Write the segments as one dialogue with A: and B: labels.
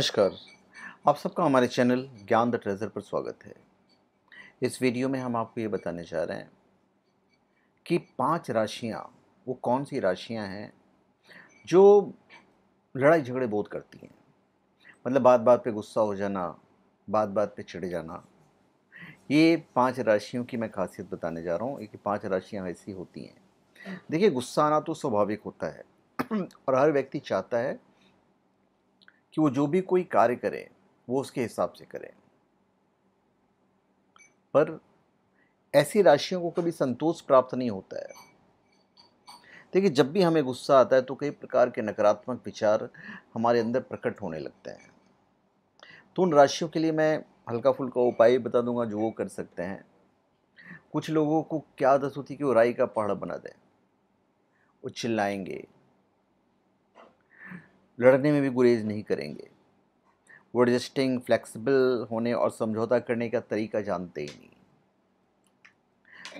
A: नमस्कार आप सबका हमारे चैनल ज्ञान द ट्रेज़र पर स्वागत है इस वीडियो में हम आपको ये बताने जा रहे हैं कि पांच राशियाँ वो कौन सी राशियाँ हैं जो लड़ाई झगड़े बहुत करती हैं मतलब बात बात पे गुस्सा हो जाना बात बात पे चिढ़ जाना ये पांच राशियों की मैं खासियत बताने जा रहा हूँ कि पाँच राशियाँ ऐसी होती हैं देखिए गुस्सा आना तो स्वाभाविक होता है और हर व्यक्ति चाहता है कि वो जो भी कोई कार्य करें वो उसके हिसाब से करें पर ऐसी राशियों को कभी संतोष प्राप्त नहीं होता है देखिए जब भी हमें गुस्सा आता है तो कई प्रकार के नकारात्मक विचार हमारे अंदर प्रकट होने लगते हैं तो उन राशियों के लिए मैं हल्का फुल्का उपाय बता दूंगा जो वो कर सकते हैं कुछ लोगों को क्या आदत होती है कि वो राई का पहाड़ बना दें वो चिल्लाएंगे लड़ने में भी गुरेज नहीं करेंगे वो एडजस्टिंग फ्लेक्सिबल होने और समझौता करने का तरीका जानते ही नहीं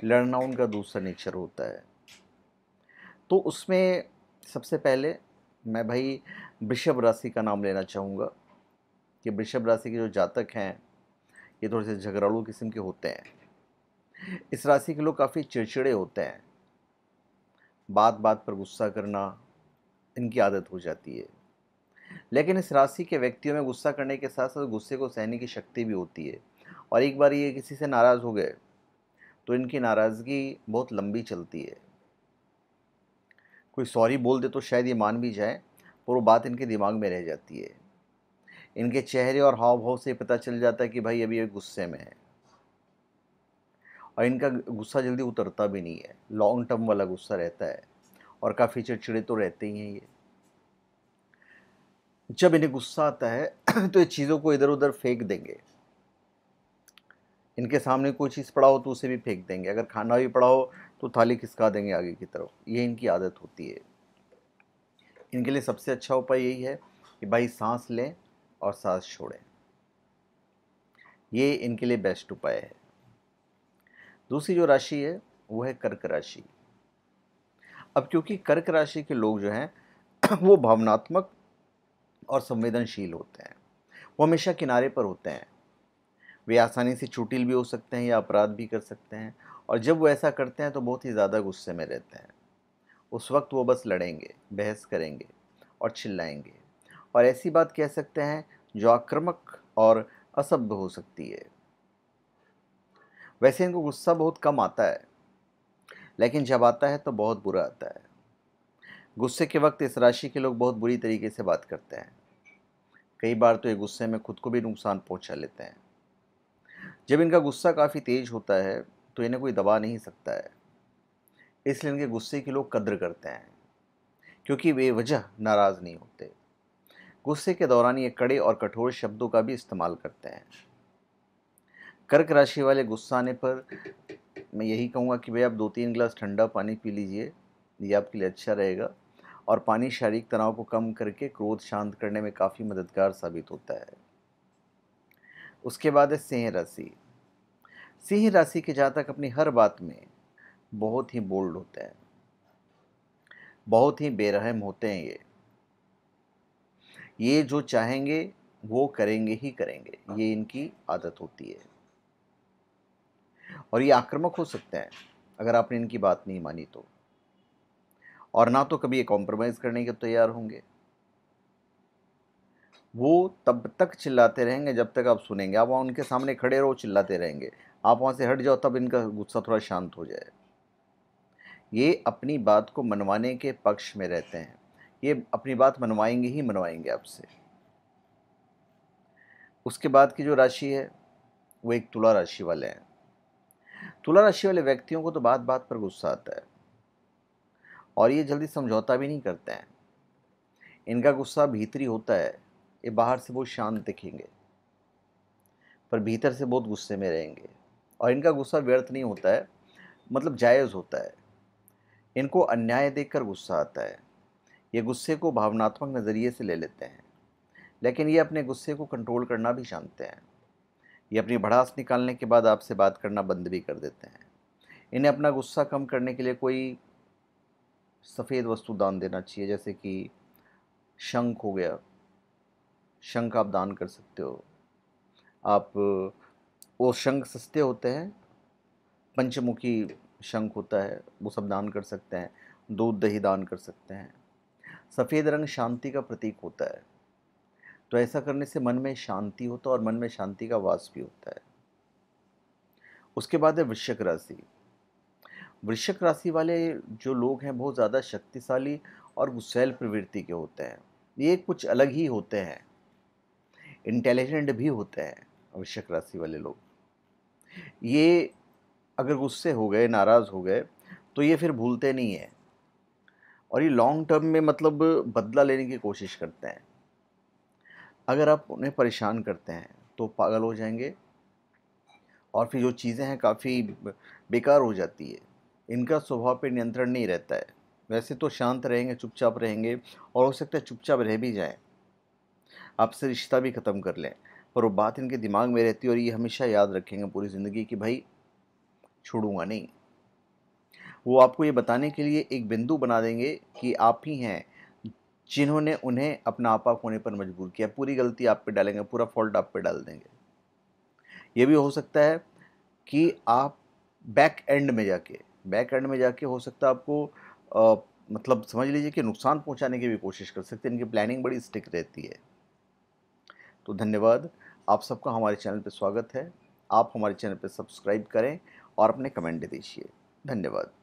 A: लड़ना उनका दूसरा नेचर होता है तो उसमें सबसे पहले मैं भाई वृषभ राशि का नाम लेना चाहूँगा कि वृषभ राशि के जो जातक हैं ये थोड़े से झगड़ालू किस्म के होते हैं इस राशि के लोग काफ़ी चिड़चिड़े होते हैं बात बात पर गुस्सा करना इनकी आदत हो जाती है लेकिन इस राशि के व्यक्तियों में गुस्सा करने के साथ साथ गुस्से को सहने की शक्ति भी होती है और एक बार ये किसी से नाराज़ हो गए तो इनकी नाराज़गी बहुत लंबी चलती है कोई सॉरी बोल दे तो शायद ये मान भी जाए पर वो बात इनके दिमाग में रह जाती है इनके चेहरे और हाव भाव से पता चल जाता है कि भाई अभी ये गुस्से में है और इनका गुस्सा जल्दी उतरता भी नहीं है लॉन्ग टर्म वाला गुस्सा रहता है और काफ़ी चिड़चिड़े तो रहते ही हैं ये जब इन्हें गुस्सा आता है तो ये चीज़ों को इधर उधर फेंक देंगे इनके सामने कोई चीज़ पड़ा हो तो उसे भी फेंक देंगे अगर खाना भी पड़ा हो तो थाली खिसका देंगे आगे की तरफ ये इनकी आदत होती है इनके लिए सबसे अच्छा उपाय यही है कि भाई सांस लें और सांस छोड़ें ये इनके लिए बेस्ट उपाय है दूसरी जो राशि है वो है कर्क राशि अब क्योंकि कर्क राशि के लोग जो हैं वो भावनात्मक और संवेदनशील होते हैं वो हमेशा किनारे पर होते हैं वे आसानी से चुटिल भी हो सकते हैं या अपराध भी कर सकते हैं और जब वो ऐसा करते हैं तो बहुत ही ज़्यादा गुस्से में रहते हैं उस वक्त वो बस लड़ेंगे बहस करेंगे और चिल्लाएंगे और ऐसी बात कह सकते हैं जो आक्रामक और असभ्य हो सकती है वैसे इनको गुस्सा बहुत कम आता है लेकिन जब आता है तो बहुत बुरा आता है गुस्से के वक्त इस राशि के लोग बहुत बुरी तरीके से बात करते हैं कई बार तो ये गुस्से में खुद को भी नुकसान पहुंचा लेते हैं जब इनका गुस्सा काफ़ी तेज़ होता है तो इन्हें कोई दबा नहीं सकता है इसलिए इनके गुस्से की लोग कद्र करते हैं क्योंकि वे वजह नाराज़ नहीं होते गुस्से के दौरान ये कड़े और कठोर शब्दों का भी इस्तेमाल करते हैं कर्क राशि वाले गुस्सा आने पर मैं यही कहूँगा कि भाई आप दो तीन गिलास ठंडा पानी पी लीजिए ये आपके लिए अच्छा रहेगा और पानी शारीरिक तनाव को कम करके क्रोध शांत करने में काफ़ी मददगार साबित होता है उसके बाद है सिंह राशि सिंह राशि के जातक अपनी हर बात में बहुत ही बोल्ड होते हैं बहुत ही बेरहम होते हैं ये ये जो चाहेंगे वो करेंगे ही करेंगे ये इनकी आदत होती है और ये आक्रामक हो सकते हैं अगर आपने इनकी बात नहीं मानी तो और ना तो कभी ये कॉम्प्रोमाइज़ करने के तैयार होंगे वो तब तक चिल्लाते रहेंगे जब तक आप सुनेंगे आप वहाँ उनके सामने खड़े रहो चिल्लाते रहेंगे आप वहाँ से हट जाओ तब इनका गुस्सा थोड़ा शांत हो जाए ये अपनी बात को मनवाने के पक्ष में रहते हैं ये अपनी बात मनवाएंगे ही मनवाएंगे आपसे उसके बाद की जो राशि है वो एक तुला राशि वाले हैं तुला राशि वाले व्यक्तियों को तो बात बात पर गुस्सा आता है और ये जल्दी समझौता भी नहीं करते हैं इनका गुस्सा भीतरी होता है ये बाहर से बहुत शांत दिखेंगे पर भीतर से बहुत गुस्से में रहेंगे और इनका गुस्सा व्यर्थ नहीं होता है मतलब जायज़ होता है इनको अन्याय देखकर गुस्सा आता है ये गुस्से को भावनात्मक नज़रिए से ले लेते हैं लेकिन ये अपने गुस्से को कंट्रोल करना भी जानते हैं ये अपनी भड़ास निकालने के बाद आपसे बात करना बंद भी कर देते हैं इन्हें अपना गुस्सा कम करने के लिए कोई सफ़ेद वस्तु दान देना चाहिए जैसे कि शंख हो गया शंख आप दान कर सकते हो आप वो शंख सस्ते होते हैं पंचमुखी शंख होता है वो सब दान कर सकते हैं दूध दही दान कर सकते हैं सफ़ेद रंग शांति का प्रतीक होता है तो ऐसा करने से मन में शांति होता है और मन में शांति का वास भी होता है उसके बाद है वृश्चिक राशि वृश्चिक राशि वाले जो लोग हैं बहुत ज़्यादा शक्तिशाली और गुस्सैल प्रवृत्ति के होते हैं ये कुछ अलग ही होते हैं इंटेलिजेंट भी होते हैं वृश्चिक राशि वाले लोग ये अगर गुस्से हो गए नाराज़ हो गए तो ये फिर भूलते नहीं हैं और ये लॉन्ग टर्म में मतलब बदला लेने की कोशिश करते हैं अगर आप उन्हें परेशान करते हैं तो पागल हो जाएंगे और फिर जो चीज़ें हैं काफ़ी बेकार हो जाती है इनका स्वभाव पे नियंत्रण नहीं रहता है वैसे तो शांत रहेंगे चुपचाप रहेंगे और हो सकता है चुपचाप रह भी जाएं आपसे रिश्ता भी ख़त्म कर लें पर वो बात इनके दिमाग में रहती है और ये हमेशा याद रखेंगे पूरी ज़िंदगी कि भाई छोड़ूंगा नहीं वो आपको ये बताने के लिए एक बिंदु बना देंगे कि आप ही हैं जिन्होंने उन्हें अपना आपा होने पर मजबूर किया पूरी गलती आप पे डालेंगे पूरा फॉल्ट आप पे डाल देंगे ये भी हो सकता है कि आप बैक एंड में जाके बैक एंड में जाके हो सकता है आपको आ, मतलब समझ लीजिए कि नुकसान पहुंचाने की भी कोशिश कर सकते हैं इनकी प्लानिंग बड़ी स्टिक रहती है तो धन्यवाद आप सबका हमारे चैनल पर स्वागत है आप हमारे चैनल पर सब्सक्राइब करें और अपने कमेंट दीजिए धन्यवाद